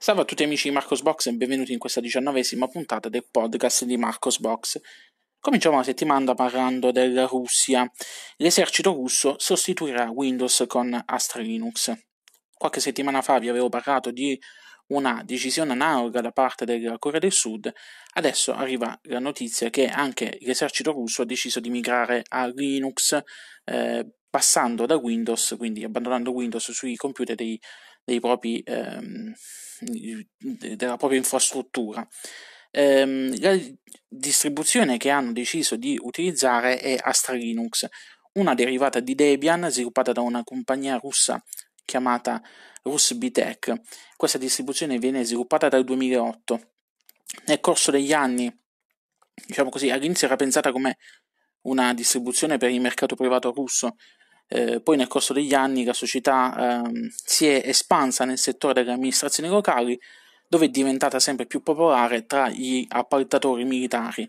Salve a tutti amici di Marcosbox e benvenuti in questa diciannovesima puntata del podcast di Marcos Box. Cominciamo la settimana parlando della Russia. L'esercito russo sostituirà Windows con Astra Linux. Qualche settimana fa vi avevo parlato di una decisione analoga da parte della Corea del Sud, adesso arriva la notizia che anche l'esercito russo ha deciso di migrare a Linux eh, passando da Windows, quindi abbandonando Windows sui computer dei, dei propri ehm, della propria infrastruttura. Ehm, la distribuzione che hanno deciso di utilizzare è Astra Linux, una derivata di Debian sviluppata da una compagnia russa chiamata RusBitech. Questa distribuzione viene sviluppata dal 2008. Nel corso degli anni, diciamo così, all'inizio era pensata come una distribuzione per il mercato privato russo, eh, poi nel corso degli anni la società ehm, si è espansa nel settore delle amministrazioni locali, dove è diventata sempre più popolare tra gli appaltatori militari.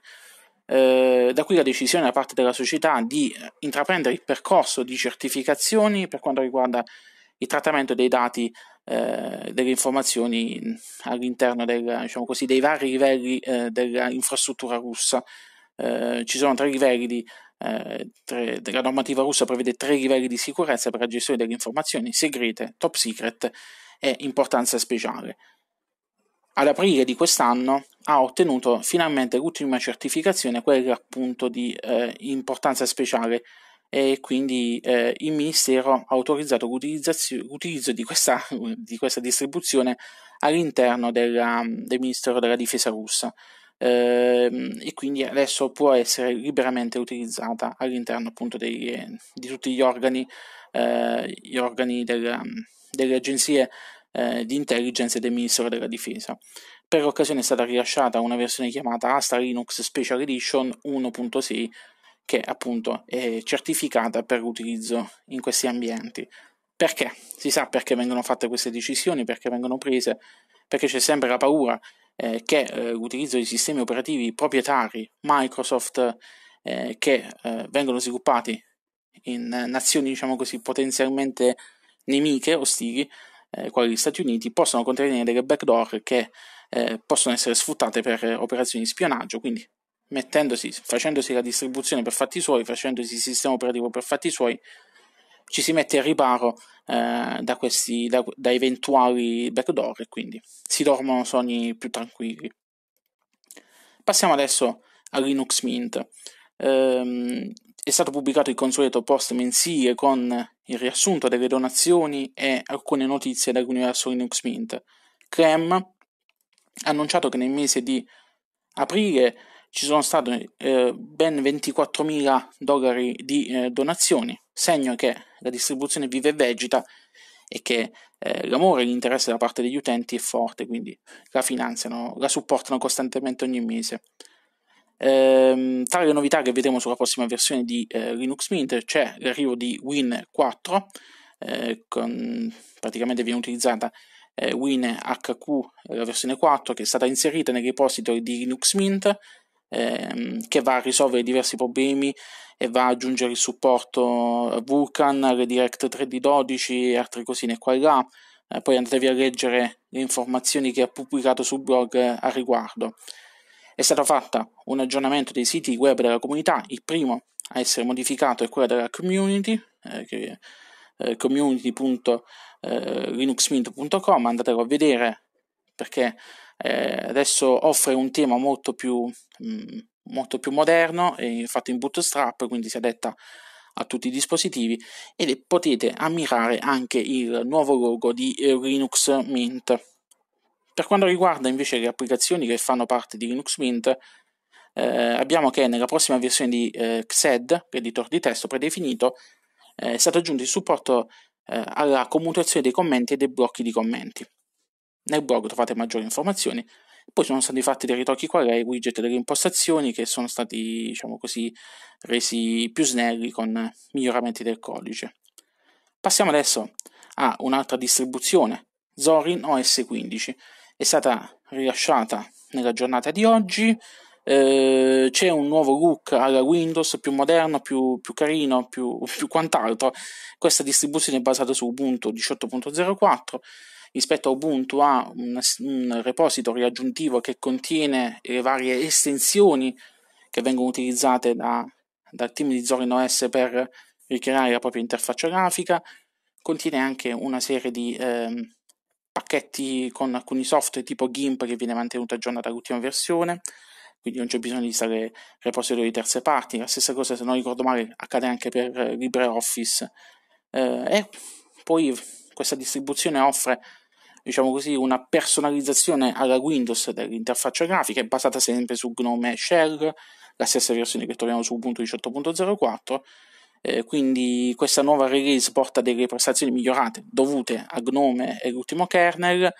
Eh, da qui la decisione da parte della società di eh, intraprendere il percorso di certificazioni per quanto riguarda il trattamento dei dati, eh, delle informazioni all'interno del, diciamo così, dei vari livelli eh, dell'infrastruttura russa. Eh, ci sono tre livelli di eh, tre, la normativa russa prevede tre livelli di sicurezza per la gestione delle informazioni segrete, top secret e importanza speciale. Ad aprile di quest'anno ha ottenuto finalmente l'ultima certificazione, quella appunto di eh, importanza speciale e quindi eh, il Ministero ha autorizzato l'utilizzo di questa, di questa distribuzione all'interno della, del Ministero della Difesa russa. Ehm, e quindi adesso può essere liberamente utilizzata all'interno appunto dei, di tutti gli organi, eh, gli organi della, delle agenzie eh, di intelligence e del Ministero della Difesa. Per l'occasione è stata rilasciata una versione chiamata Astra Linux Special Edition 1.6 che appunto è certificata per l'utilizzo in questi ambienti. Perché? Si sa perché vengono fatte queste decisioni, perché vengono prese, perché c'è sempre la paura eh, che eh, utilizzo di sistemi operativi proprietari Microsoft eh, che eh, vengono sviluppati in nazioni, diciamo così, potenzialmente nemiche, ostili, eh, quali gli Stati Uniti, possono contenere delle backdoor che eh, possono essere sfruttate per operazioni di spionaggio, quindi mettendosi, facendosi la distribuzione per fatti suoi, facendosi il sistema operativo per fatti suoi, ci si mette a riparo eh, da, questi, da, da eventuali backdoor e quindi si dormono sogni più tranquilli. Passiamo adesso a Linux Mint. Ehm, è stato pubblicato il consueto post mensile con il riassunto delle donazioni e alcune notizie dall'universo Linux Mint. Clem ha annunciato che nel mese di aprile ci sono stati eh, ben 24.000 dollari di eh, donazioni, segno che la distribuzione vive e vegeta e che eh, l'amore e l'interesse da parte degli utenti è forte, quindi la finanziano, la supportano costantemente ogni mese. Ehm, tra le novità che vedremo sulla prossima versione di eh, Linux Mint c'è l'arrivo di Win 4, eh, con, praticamente viene utilizzata eh, Win HQ, la versione 4, che è stata inserita nei repository di Linux Mint ehm, che va a risolvere diversi problemi e va ad aggiungere il supporto Vulkan, Redirect 3D12 e altre cosine qua e là. Eh, poi andatevi a leggere le informazioni che ha pubblicato sul blog eh, a riguardo. È stato fatto un aggiornamento dei siti web della comunità, il primo a essere modificato è quello della community, eh, eh, community.linuxmint.com, eh, andatelo a vedere perché eh, adesso offre un tema molto più, mh, mm, molto più moderno, fatto in bootstrap, quindi si adatta a tutti i dispositivi e potete ammirare anche il nuovo logo di eh, Linux Mint. Per quanto riguarda invece le applicazioni che fanno parte di Linux Mint, eh, abbiamo che nella prossima versione di eh, XED, editor di testo predefinito, eh, è stato aggiunto il supporto eh, alla commutazione dei commenti e dei blocchi di commenti. Nel blog trovate maggiori informazioni. Poi sono stati fatti dei ritocchi qua ai widget delle impostazioni che sono stati, diciamo così, resi più snelli con miglioramenti del codice. Passiamo adesso a un'altra distribuzione, Zorin OS 15. È stata rilasciata nella giornata di oggi. Eh, c'è un nuovo look alla Windows più moderno, più, più carino, più, più quant'altro. Questa distribuzione è basata su Ubuntu 18.04 rispetto a Ubuntu ha un, un repository aggiuntivo che contiene le varie estensioni che vengono utilizzate da, dal team di Zorin OS per ricreare la propria interfaccia grafica, contiene anche una serie di eh, pacchetti con alcuni software tipo GIMP che viene mantenuto aggiornato all'ultima versione, quindi non c'è bisogno di installare repository di terze parti, la stessa cosa se non ricordo male accade anche per LibreOffice eh, e poi questa distribuzione offre diciamo così, una personalizzazione alla Windows dell'interfaccia grafica, è basata sempre su Gnome Shell, la stessa versione che troviamo su Ubuntu 18.04. Eh, quindi questa nuova release porta delle prestazioni migliorate dovute a Gnome e l'ultimo kernel,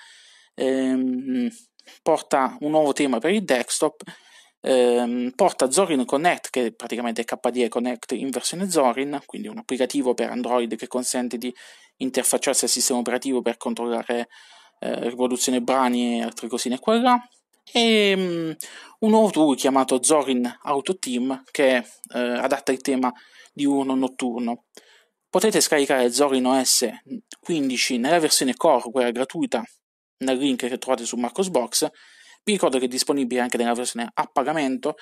ehm, porta un nuovo tema per il desktop, ehm, porta Zorin Connect, che è praticamente KDE Connect in versione Zorin, quindi un applicativo per Android che consente di interfacciarsi al sistema operativo per controllare eh, riproduzione brani e altre cosine qua e là. E um, un nuovo tour chiamato Zorin Auto Team che eh, adatta il tema di uno notturno. Potete scaricare Zorin OS 15 nella versione core, quella gratuita nel link che trovate su Marcosbox. Vi ricordo che è disponibile anche nella versione a pagamento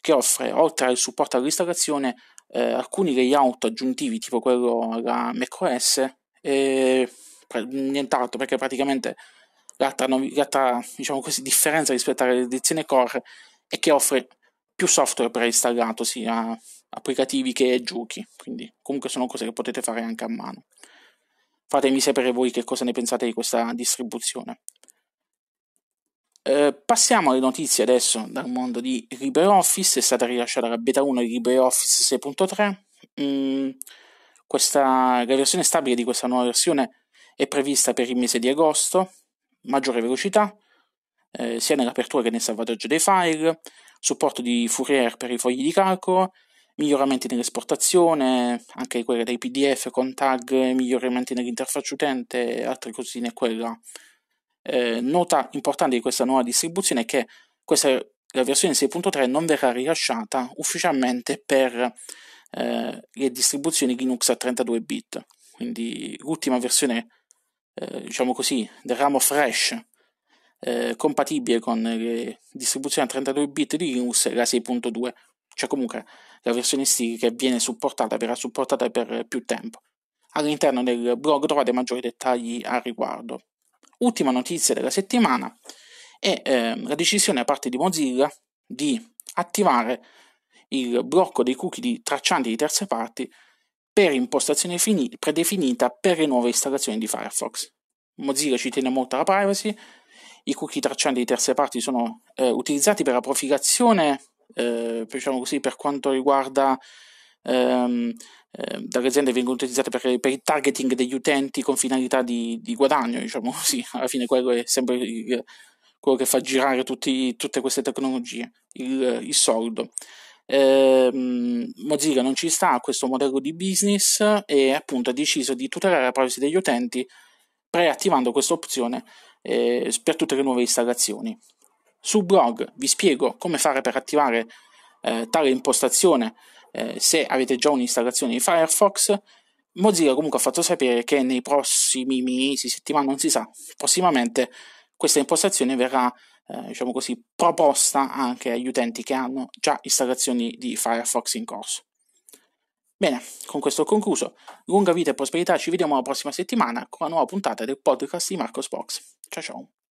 che offre, oltre al supporto all'installazione, eh, alcuni layout aggiuntivi tipo quello alla macOS e nient'altro, perché praticamente l'altra, l'altra diciamo così, differenza rispetto all'edizione core è che offre più software preinstallato, sia applicativi che giochi, quindi comunque sono cose che potete fare anche a mano. Fatemi sapere voi che cosa ne pensate di questa distribuzione. Eh, passiamo alle notizie adesso dal mondo di LibreOffice, è stata rilasciata la beta 1 di LibreOffice 6.3. Mm, questa, la versione stabile di questa nuova versione è prevista per il mese di agosto, maggiore velocità, eh, sia nell'apertura che nel salvataggio dei file, supporto di Fourier per i fogli di calcolo, miglioramenti nell'esportazione, anche quella dei PDF con tag, miglioramenti nell'interfaccia utente e altre cosine. Quella. Eh, nota importante di questa nuova distribuzione è che questa, la versione 6.3 non verrà rilasciata ufficialmente per eh, le distribuzioni Linux a 32 bit, quindi l'ultima versione eh, diciamo così, del ramo fresh, eh, compatibile con le distribuzioni a 32 bit di Linux la 6.2, cioè comunque la versione STIL che viene supportata, verrà supportata per più tempo. All'interno del blog trovate maggiori dettagli al riguardo. Ultima notizia della settimana è eh, la decisione da parte di Mozilla di attivare il blocco dei cookie di traccianti di terze parti per impostazione fini- predefinita per le nuove installazioni di Firefox. Mozilla ci tiene molto alla privacy, i cookie traccianti di terze parti sono eh, utilizzati per la profilazione, eh, diciamo così, per quanto riguarda ehm, eh, dalle aziende vengono utilizzate per, per, il targeting degli utenti con finalità di, di guadagno, diciamo così, alla fine quello è sempre il, quello che fa girare tutti, tutte queste tecnologie, il, il soldo eh, Mozilla non ci sta a questo modello di business e appunto ha deciso di tutelare la privacy degli utenti preattivando questa opzione eh, per tutte le nuove installazioni. Sul blog vi spiego come fare per attivare eh, tale impostazione eh, se avete già un'installazione di Firefox. Mozilla comunque ha fatto sapere che nei prossimi mesi, settimane, non si sa, prossimamente questa impostazione verrà eh, diciamo così, proposta anche agli utenti che hanno già installazioni di Firefox in corso. Bene, con questo ho concluso. Lunga vita e prosperità, ci vediamo la prossima settimana con la nuova puntata del podcast di Marcos Box. Ciao ciao!